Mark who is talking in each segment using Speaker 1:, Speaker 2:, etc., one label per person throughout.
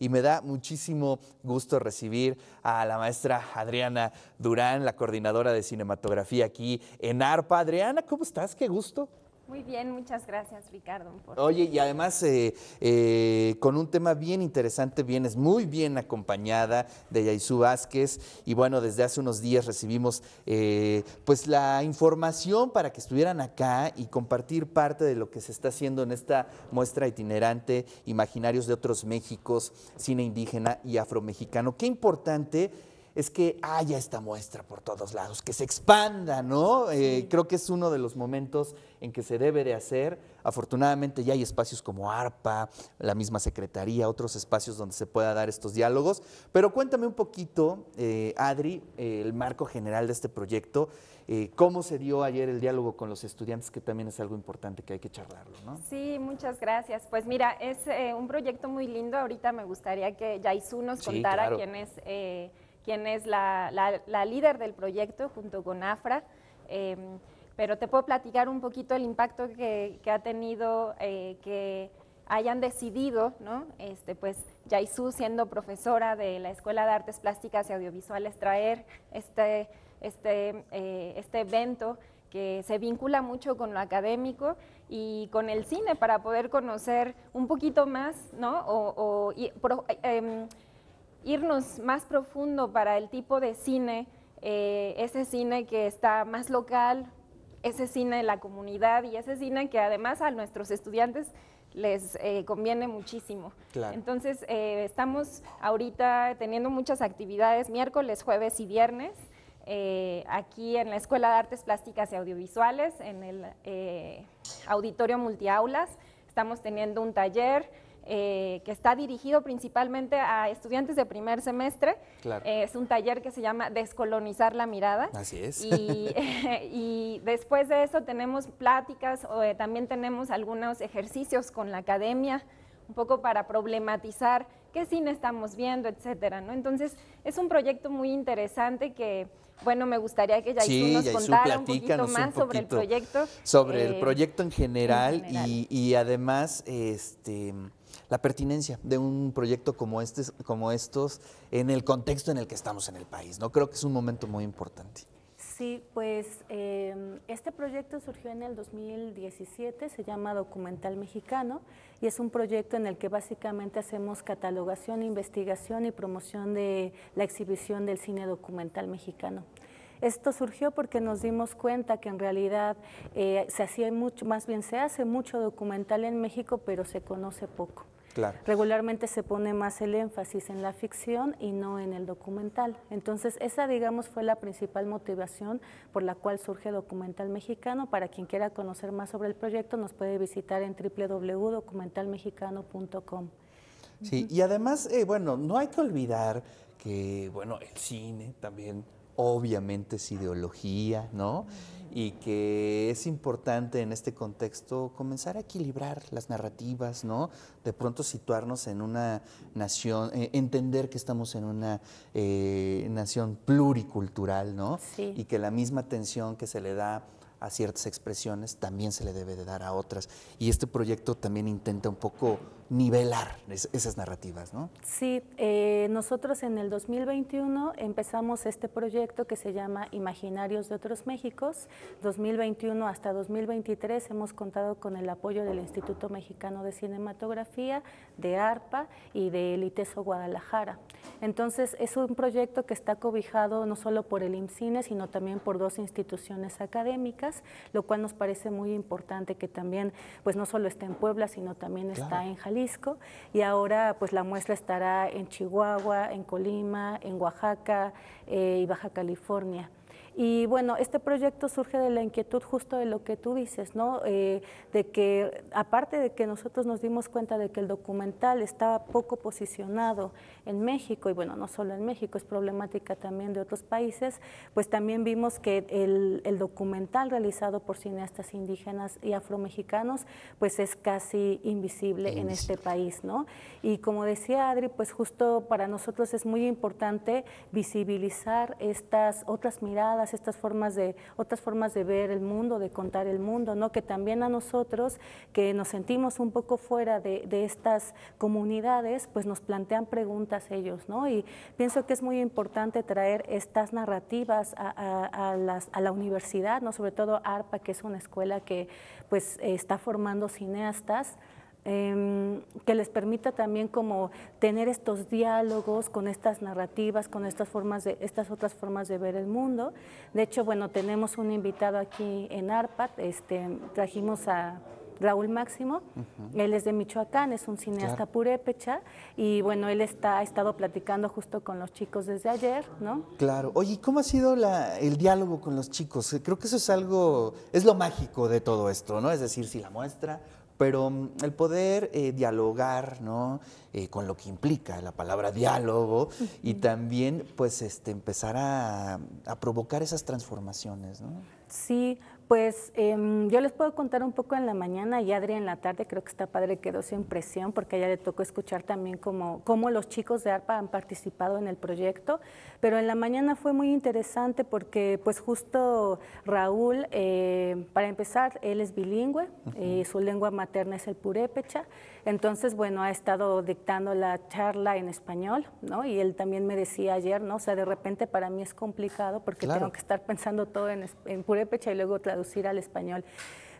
Speaker 1: y me da muchísimo gusto recibir a la maestra Adriana Durán, la coordinadora de cinematografía aquí en ARPA. Adriana, ¿cómo estás? Qué gusto.
Speaker 2: Muy bien, muchas gracias Ricardo. Oye,
Speaker 1: y además eh, eh, con un tema bien interesante, vienes muy bien acompañada de Yaisú Vázquez y bueno, desde hace unos días recibimos eh, pues la información para que estuvieran acá y compartir parte de lo que se está haciendo en esta muestra itinerante, Imaginarios de otros Méxicos, cine indígena y afromexicano. Qué importante es que haya ah, esta muestra por todos lados, que se expanda, ¿no? Eh, creo que es uno de los momentos en que se debe de hacer. Afortunadamente ya hay espacios como ARPA, la misma Secretaría, otros espacios donde se pueda dar estos diálogos. Pero cuéntame un poquito, eh, Adri, eh, el marco general de este proyecto, cómo se dio ayer el diálogo con los estudiantes, que también es algo importante que hay que charlarlo, ¿no?
Speaker 2: Sí, muchas gracias. Pues mira, es un proyecto muy lindo. Ahorita me gustaría que Yaisu nos contara quién es quien es la, líder del proyecto junto con AFRA. Em, pero te puedo platicar un poquito el impacto que, ha tenido eh, que hayan decidido, ¿no? Este, pues Yaisu, siendo profesora de la Escuela de Artes Plásticas y Audiovisuales, traer este, este, eh, este evento que se vincula mucho con lo académico y con el cine para poder conocer un poquito más, ¿no? O, em, irnos más profundo para el tipo de cine, eh, ese cine que está más local, ese cine de la comunidad y ese cine que además a nuestros estudiantes les eh, conviene muchísimo. Entonces, eh, estamos ahorita teniendo muchas actividades miércoles, jueves y viernes. aquí en la Escuela de Artes Plásticas y Audiovisuales, en el Auditorio Multiaulas. Estamos teniendo un taller, eh, que está dirigido principalmente a estudiantes de primer semestre. Eh, es un taller que se llama Descolonizar la mirada. Así es. Y, después de eso tenemos pláticas, o, eh, también tenemos algunos ejercicios con la academia, un poco para problematizar qué cine estamos viendo, etcétera, ¿no? Entonces, es un proyecto muy interesante que bueno, me gustaría que Yaisu nos contara un poquito más sobre el proyecto. Sobre el
Speaker 1: proyecto en general, Y, y, además, este la pertinencia de un proyecto como, este, como estos en el contexto en el que estamos en el país. ¿no? Creo que es un momento muy importante.
Speaker 3: Sí, pues em, este proyecto surgió en el 2017, se llama Documental Mexicano y es un proyecto en el que básicamente hacemos catalogación, investigación y promoción de la exhibición del cine documental mexicano. Esto surgió porque nos dimos cuenta que en realidad eh, se hacía mucho, más bien se hace mucho documental en México, pero se conoce poco. Claro. Regularmente se pone más el énfasis en la ficción y no en el documental. Entonces, esa, digamos, fue la principal motivación por la cual surge Documental Mexicano. Para quien quiera conocer más sobre el proyecto, nos puede visitar en www.documentalmexicano.com.
Speaker 1: Sí, y además, eh, bueno, no hay que olvidar que, bueno, el cine también obviamente es ideología, ¿no? Y que es importante en este contexto comenzar a equilibrar las narrativas, ¿no? De pronto situarnos en una nación, eh, entender que estamos en una eh, nación pluricultural, ¿no? Sí. Y que la misma atención que se le da a ciertas expresiones también se le debe de dar a otras. Y este proyecto también intenta un poco nivelar esas narrativas, ¿no?
Speaker 3: Sí, eh, nosotros en el 2021 empezamos este proyecto que se llama Imaginarios de otros Méxicos. 2021 hasta 2023 hemos contado con el apoyo del Instituto Mexicano de Cinematografía, de ARPA y de Eliteso Guadalajara. Entonces es un proyecto que está cobijado no solo por el IMCINE, sino también por dos instituciones académicas, lo cual nos parece muy importante que también, pues no solo está en Puebla, sino también está en Jalisco y ahora pues la muestra estará en Chihuahua, en Colima, en Oaxaca eh, y Baja California. Y bueno, este proyecto surge de la inquietud justo de lo que tú dices, ¿no? Eh, de que aparte de que nosotros nos dimos cuenta de que el documental estaba poco posicionado en México, y bueno, no solo en México, es problemática también de otros países, pues también vimos que el, el documental realizado por cineastas indígenas y afromexicanos, pues es casi invisible en este país, ¿no? Y como decía Adri, pues justo para nosotros es muy importante visibilizar estas otras miradas estas formas de, otras formas de ver el mundo, de contar el mundo, ¿no? Que también a nosotros, que nos sentimos un poco fuera de, de estas comunidades, pues nos plantean preguntas ellos, ¿no? Y pienso que es muy importante traer estas narrativas a, a, las, a la universidad, ¿no? Sobre todo ARPA, que es una escuela que pues está formando cineastas. Em, que les permita también como tener estos diálogos con estas narrativas, con estas formas de estas otras formas de ver el mundo. De hecho, bueno, tenemos un invitado aquí en ARPAT, este, trajimos a Raúl Máximo, él es de Michoacán, es un cineasta purépecha y bueno, él está, ha estado platicando justo con los chicos desde ayer, ¿no?
Speaker 1: Claro. Oye, ¿cómo ha sido el diálogo con los chicos? Creo que eso es algo, es lo mágico de todo esto, ¿no? Es decir, si la muestra pero mm, el poder eh, dialogar, ¿no? Eh, con lo que implica la palabra diálogo y también, pues, este, empezar a, a provocar esas transformaciones, ¿no?
Speaker 3: Sí, pues em, yo les puedo contar un poco en la mañana y Adri en la tarde, creo que está padre, quedó su impresión porque a ella le tocó escuchar también cómo, los chicos de ARPA han participado en el proyecto, pero en la mañana fue muy interesante porque pues justo Raúl, eh, para empezar, él es bilingüe, y eh, su lengua materna es el purépecha, entonces bueno, ha estado dictando la charla en español, ¿no? Y él también me decía ayer, ¿no? O sea, de repente para mí es complicado porque tengo que estar pensando todo en, purépecha y luego al español.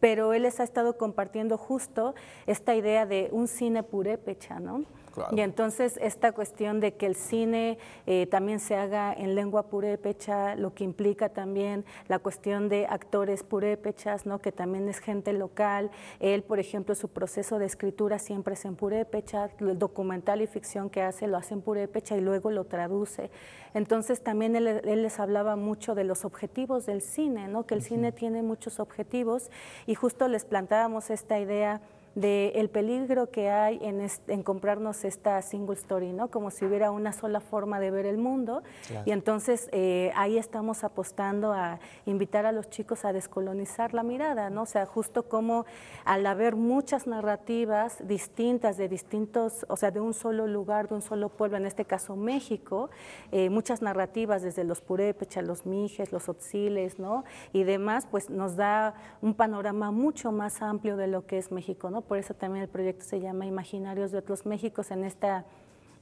Speaker 3: Pero él les ha estado compartiendo justo esta idea de un cine purépecha, ¿no? Y entonces esta cuestión de que el cine eh, también se haga en lengua purépecha, lo que implica también la cuestión de actores purépechas, ¿no? que también es gente local. Él, por ejemplo, su proceso de escritura siempre es en purépecha, el documental y ficción que hace lo hace en purépecha y luego lo traduce. Entonces también él, les hablaba mucho de los objetivos del cine, ¿no? que el cine tiene muchos objetivos y justo les plantábamos esta idea del el peligro que hay en, comprarnos esta single story, ¿no? Como si hubiera una sola forma de ver el mundo. Y entonces eh, ahí estamos apostando a invitar a los chicos a descolonizar la mirada, ¿no? O sea, justo como al haber muchas narrativas distintas de distintos, o sea, de un solo lugar, de un solo pueblo, en este caso México, eh, muchas narrativas desde los purépecha, los mijes, los otziles, ¿no? Y demás, pues nos da un panorama mucho más amplio de lo que es México, ¿no? Por eso también el proyecto se llama Imaginarios de otros Méxicos, en esta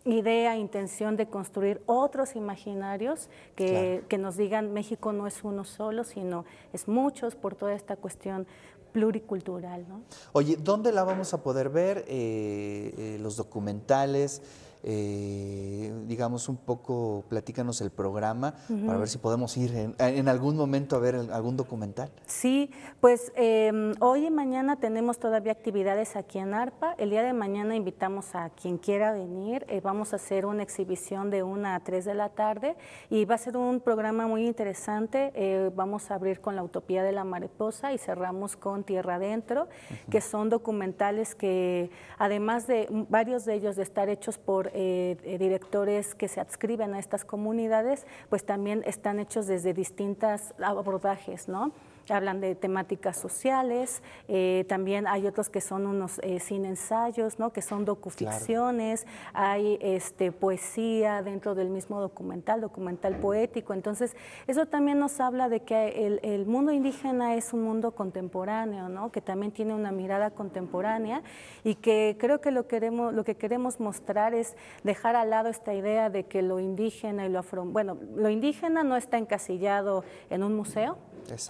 Speaker 3: idea, intención de construir otros imaginarios que, nos digan México no es uno solo, sino es muchos por toda esta cuestión pluricultural.
Speaker 1: Oye, ¿dónde la vamos a poder ver? Eh, eh, los documentales. Eh, digamos, un poco, platícanos el programa para ver si podemos ir en, algún momento a ver algún documental.
Speaker 3: Sí, pues em, hoy y mañana tenemos todavía actividades aquí en ARPA. El día de mañana invitamos a quien quiera venir. Eh, vamos a hacer una exhibición de 1 a 3 de la tarde y va a ser un programa muy interesante. Eh, vamos a abrir con la utopía de la mariposa y cerramos con Tierra Adentro, que son documentales que, además de varios de ellos de estar hechos por eh, eh, directores que se adscriben a estas comunidades, pues también están hechos desde distintos abordajes, ¿no? hablan de temáticas sociales, eh, también hay otros que son unos eh, sin ensayos, ¿no? que son docuficciones, hay este, poesía dentro del mismo documental, documental poético. Entonces, eso también nos habla de que el, mundo indígena es un mundo contemporáneo, ¿no? que también tiene una mirada contemporánea y que creo que lo, queremos, lo que queremos mostrar es dejar al lado esta idea de que lo indígena y lo afro... Bueno, lo indígena no está encasillado en un museo,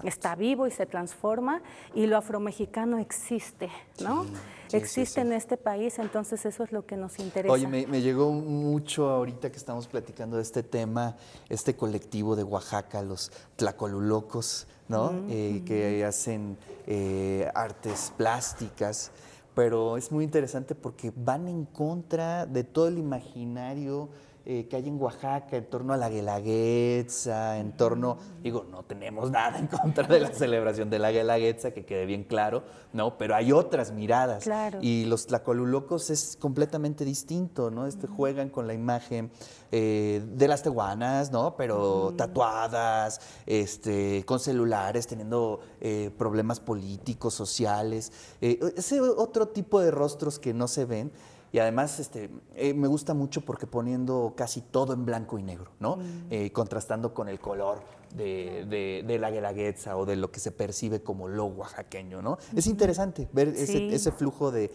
Speaker 3: Está vivo y se transforma y lo afromexicano existe, ¿no? existe en este país, entonces eso es lo que nos interesa. Oye,
Speaker 1: me, llegó mucho ahorita que estamos platicando de este tema, este colectivo de Oaxaca, los tlacolulocos, ¿no? Eh, que hacen eh, artes plásticas pero es muy interesante porque van en contra de todo el imaginario eh, que hay en Oaxaca en torno a la Guelaguetza, en torno, digo, no tenemos nada en contra de la celebración de la Guelaguetza, que quede bien claro, ¿no? Pero hay otras miradas. Y los tlacolulocos es completamente distinto, ¿no? Este, juegan con la imagen eh, de las tehuanas, ¿no? Pero tatuadas, este, con celulares, teniendo eh, problemas políticos, sociales. ese otro tipo de rostros que no se ven. Y además este, eh, me gusta mucho porque poniendo casi todo en blanco y negro, ¿no? Mm. Eh, contrastando con el color de, de, la guelaguetza o de lo que se percibe como lo oaxaqueño, ¿no? Es interesante ver ese, flujo de,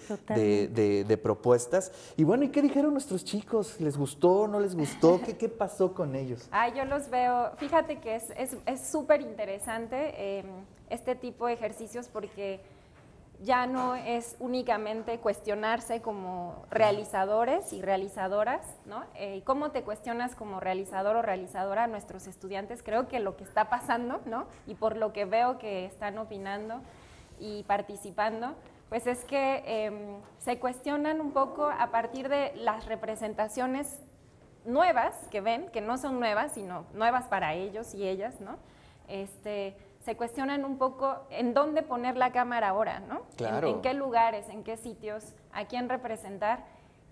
Speaker 1: propuestas. Y bueno, ¿y qué dijeron nuestros chicos? ¿Les gustó? ¿No les gustó? ¿Qué, pasó con ellos?
Speaker 2: Ah, yo los veo, fíjate que es súper interesante eh, este tipo de ejercicios porque ya no es únicamente cuestionarse como realizadores y realizadoras, ¿no? Eh, ¿Cómo te cuestionas como realizador o realizadora a nuestros estudiantes? Creo que lo que está pasando, ¿no? Y por lo que veo que están opinando y participando, pues es que em, se cuestionan un poco a partir de las representaciones nuevas que ven, que no son nuevas, sino nuevas para ellos y ellas, ¿no? Este, se cuestionan un poco en dónde poner la cámara ahora, ¿no? En, qué lugares, en qué sitios, a quién representar.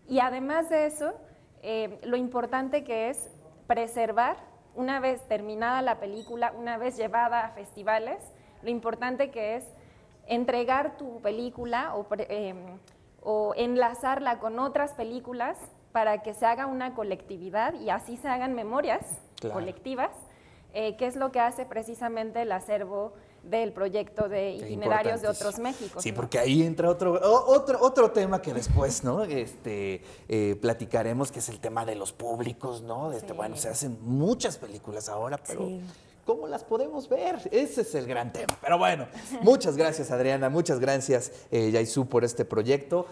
Speaker 2: Y además de eso, eh, lo importante que es preservar, una vez terminada la película, una vez llevada a festivales, lo importante que es entregar tu película o, em, enlazarla con otras películas para que se haga una colectividad y así se hagan memorias colectivas eh, qué es lo que hace precisamente el acervo del proyecto de itinerarios de otros México. Sí, porque ahí
Speaker 1: entra otro, otro, otro tema que después, este, eh, platicaremos, que es el tema de los públicos, ¿no? Este, bueno, se hacen muchas películas ahora, pero. ¿Cómo las podemos ver? Ese es el gran tema. Pero bueno, muchas gracias Adriana, muchas gracias eh, Yaisú por este proyecto.